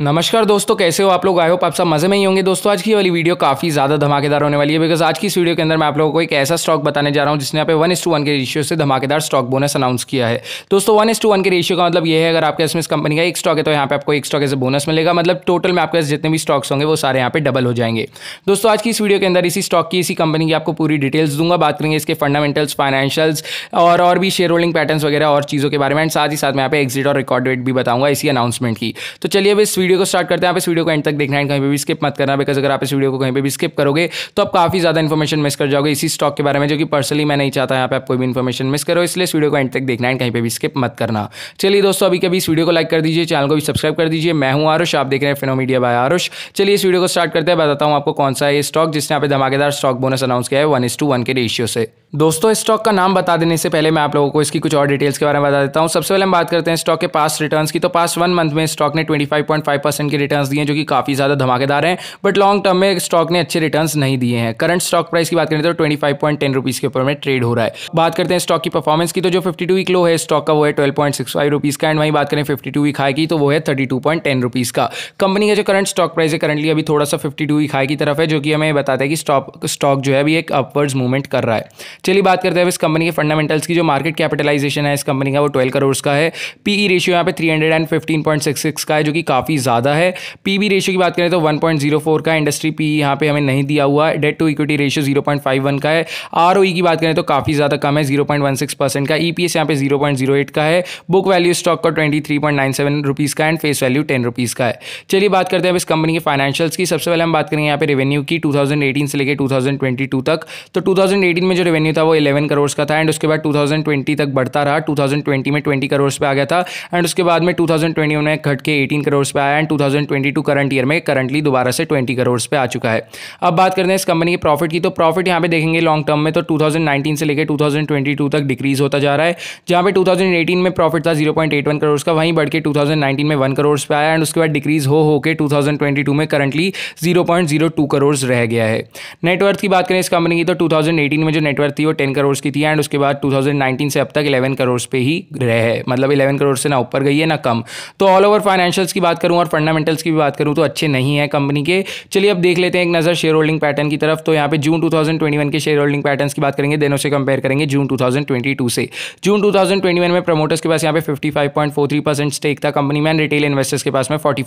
नमस्कार दोस्तों कैसे हो आप लोग आए हो आप सब मजे में ही होंगे दोस्तों आज की वाली वीडियो काफी ज्यादा धमाकेदार होने वाली है बिकॉज आज की इस वीडियो के अंदर मैं आप लोगों को एक ऐसा स्टॉक बताने जा रहा हूं जिसने आप वन एस टू वन के रेशियो से धमाकेदार स्टॉक बोनस अनाउंस किया है दोस्तों वन एस टू वन के रेशियो का मतलब ये है अगर आपके इसमें इस कंपनी का एक स्टॉक है तो यहाँ पे आपको एक स्टॉक ऐसे बोनस मिलेगा मतलब टोटल में आपके जितने भी स्टॉक्स होंगे वो सारे यहाँ पे डबल हो जाएंगे दोस्तों आज की इस वीडियो के अंदर इसी स्टॉक की इसी कंपनी की आपको पूरी डिटेल्स दूंगा बात करेंगे इसके फंडामेंटल्स फाइनेंशियल्स और और भी शेयर होल्डिंग पैटर्न वगैरह और चीज़ों के बारे में साथ ही साथ मैं यहाँ पे एग्जिट और रिकॉर्ड रेट भी बताऊंगा इसी अनाउंसमेंट की तो चलिए अब इस वीडियो को स्टार्ट करते हैं आप इस वीडियो को एंड तक देखना है कहीं पर भी स्किप मत करना बिकॉज अगर आप इस वीडियो को कहीं पर भी स्किप करोगे तो आप काफ़ी ज़्यादा इन्फॉर्मेशन मिस कर जाओगे इसी स्टॉक के बारे में जो कि पर्सनली मैं नहीं चाहता यहाँ पे आप कोई भी इन्फॉर्मेशन मिस करो इसलिए इस वीडियो को एंड तक देखना है कहीं पर भी स्किप मत करना चलिए दोस्तों अभी कभी इस वीडियो को लाइक कर दीजिए चैनल को भी सब्सक्राइब कर दीजिए मैं हूँ आरुष आप देख रहे हैं मीडिया बाय आरुष चलिए इस वीडियो को स्टार्ट करते हैं बताता हूँ आपको कौन सा है स्टॉक जिसने आप धमाकेदार स्टॉक बोनस अनाउंस किया है वन इस टू वन के रेशियो से दोस्तों स्टॉक का नाम बता देने से पहले मैं आप लोगों को इसकी कुछ और डिटेल्स के बारे में बता देता हूँ सबसे पहले हम बात करते हैं स्टॉक के पास रिटर्न्स की तो पास वन मंथ में स्टॉक ने 25.5 परसेंट के रिटर्न्स दिए हैं जो कि काफ़ी ज़्यादा धमाकेदार हैं बट लॉन्ग टर्म में स्टॉक ने अच्छे रिटर्न नहीं दिए हैं करंट स्टॉक प्राइस की बात करें तो twenty five point ten rupees के ऊपर में ट्रेड हो रहा है बात करते हैं स्टॉक की परफॉर्मेंस की तो जो फिफ्टी टू वीक लो है स्टॉक का वो है ट्वेल्व पॉइंट सिक्स फाइव का एंड वहीं बात करें फिफ्टी टू वीक हाई की तो वो है thirty two point ten rupees का कंपनी का जो करंट स्टॉक प्राइस है करंटली अभी थोड़ा सा फिफ्टी टू वीक हाई की तरफ है जो कि हमें बताता है कि स्टॉक स्टॉक जो है अभी एक अपवर्ड्स मूवमेंट कर रहा है चलिए बात करते हैं इस कंपनी के फंडामेंटल्स की जो मार्केट कैपिटलाइजेशन है इस कंपनी का वो ट्वेल्व करोड़ का है पीई रेशियो e यहाँ पे three hundred and fifteen point six six का है जो कि काफ़ी ज़्यादा है पीबी रेशियो e की बात करें तो वन पॉइंट जीरो फोर का इंडस्ट्री पी e यहाँ पे हमें नहीं दिया हुआ है debt to equity ratio zero point five one का है आर की बात करें तो काफ़ी ज़्यादा कम है zero point one six percent का ई पी एस यहाँ पे जीरो पॉइंट जीरो एट का है बुक वैल्यू स्टॉक का twenty three point nine seven rupees का and face value ten rupees का है चलिए बात करते हैं इस कंपनी के फाइनेंशियल्स की सबसे पहले हम बात करेंगे यहाँ पे रेवेन्यू की टू थाउजेंड एटीन से लेकर टू थाउजेंड ट्वेंटी टू तक तो टू थाउजेंड एटीन में जो रेवेन्यू था वो इलेवन करोड़ का था एंड उसके बाद ट्वेंटी तक बढ़ता रहा ट्वेंटी में ट्वेंटी करोड़ पे आ गया था एंड उसके बाद में 2021 में घट के एटीन करोड़ पे आया एंड टू करंट ईयर में करंटली दोबारा से ट्वेंटी करोड़ पे आ चुका है अब बात करते हैं इस कंपनी के प्रॉफिट की तो प्रॉफिट यहाँ पे देखेंगे लॉन्ग टर्म में तो 2019 से लेकर 2022 तक डिक्रीज होता जा रहा है जहाँ पे 2018 में प्रॉफिट था 0.81 करोड़ का वहीं बढ़ के 2019 में 1 करोड़ पे आया एंड उसके बाद डिक्रीज हो होकर 2022 में करंटली 0.02 करोड़ रह गया है नेटवर्थ की बात करें इस कंपनी की तो 2018 में जो नेटवर्थ थी वो टेन करोड़ की थी एंड उसके बाद टू से अब तक इलेवन करोड़ पे ही रहे है मतलब इलेवन करोड़ से ना ऊपर गई है ना कम तो ऑल ओवर फाइनेंशियल्स की बात करूँ और फंडामेंटल्स की भी बात करूँ तो अच्छे नहीं है कंपनी के चलिए अब देख लेते हैं एक नज़र शेयर होल्डिंग पैटर्न की तरफ तो यहाँ पे जून 2021 के शेयर होल्डिंग पैटर्न की बात करेंगे दिनों से कंपेयर करेंगे जून 2022 से जून 2021 में प्रमोटर्स के पास यहाँ पे 55.43 परसेंट स्टेक था कंपनी में रिटेल इन्वेस्टर्स के पास में फोर्टी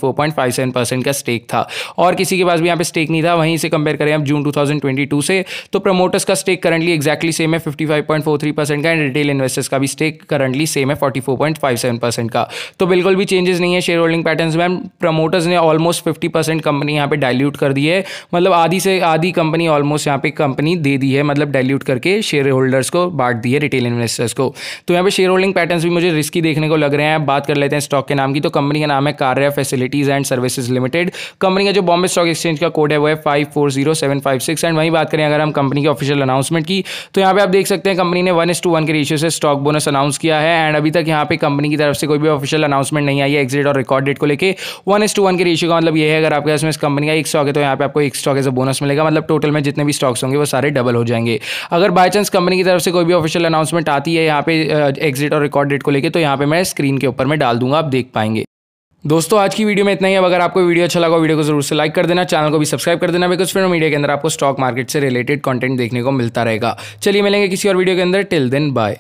परसेंट का स्टेक था और किसी के पास भी यहाँ पे स्टेक नहीं था वहीं से कंपेयर करें अब जून टू से तो प्रमोटर्स का stake currently exactly exactly same है fifty five point four three percent का एंड रिटेल इन्वेस्टर्स का भी स्टेक करंटली सेम है forty four point five seven percent का तो बिल्कुल भी चेंजेस नहीं है शेयर होल्डिंग पैटर्न में प्रमोटर्स ने ऑलमोस्ट फिफ्टी परसेंट कंपनी यहाँ पे डायल्यूट कर दी है मतलब आधी से आधी कंपनी ऑलमोस्ट यहाँ पे कंपनी दे दी है मतलब डायल्यूट करके शेयर होल्डर्स को बांट दी है रिटेल इन्वेस्टर्स को तो यहाँ पे शेयर होल्डिंग पैटर्न भी मुझे रिस्की देखने को लग रहे हैं बात कर लेते हैं स्टॉक के नाम की तो कंपनी का नाम है Karya facilities and services limited company का जो बॉम्बे स्टॉक एक्सचेंज का कोड है वो है five four zero seven five six and वहीं बात करें अगर हम कंपनी के ऑफिशियल अनाउंसमेंट की तो यहाँ पे आप देख सकते हैं कंपनी ने वन एस टू वन के रेशियो से स्टॉक बोनस अनाउंस किया है एंड अभी तक यहाँ पे कंपनी की तरफ से कोई भी ऑफिशियल अनाउंसमेंट नहीं आई है एग्जिट और रिकॉर्ड डेट को लेकर वन एस टू वन के रेशियो का मतलब ये है अगर आपके पास में इस कंपनी का एक स्टॉक है तो यहाँ पे आपको एक स्टॉक एज अ बोनस मिलेगा मतलब टोटल में जितने भी स्टॉक्स होंगे वो सारे डबल हो जाएंगे अगर बाई चांस कंपनी की तरफ से कोई भी ऑफिशियल अनाउंसमेंट आती है यहाँ पे एग्जिट और रिकॉर्ड डेट को लेकर तो यहाँ पे मैं स्क्रीन के ऊपर में डाल दूंगा आप देख पाएंगे दोस्तों आज की वीडियो में इतना ही अब अगर आपको वीडियो अच्छा लगा वीडियो को जरूर से लाइक कर देना चैनल को भी सब्सक्राइब कर देना बिकॉज फ्रेंड मीडिया के अंदर आपको स्टॉक मार्केट से रिलेटेड कंटेंट देखने को मिलता रहेगा चलिए मिलेंगे किसी और वीडियो के अंदर टिल देन बाय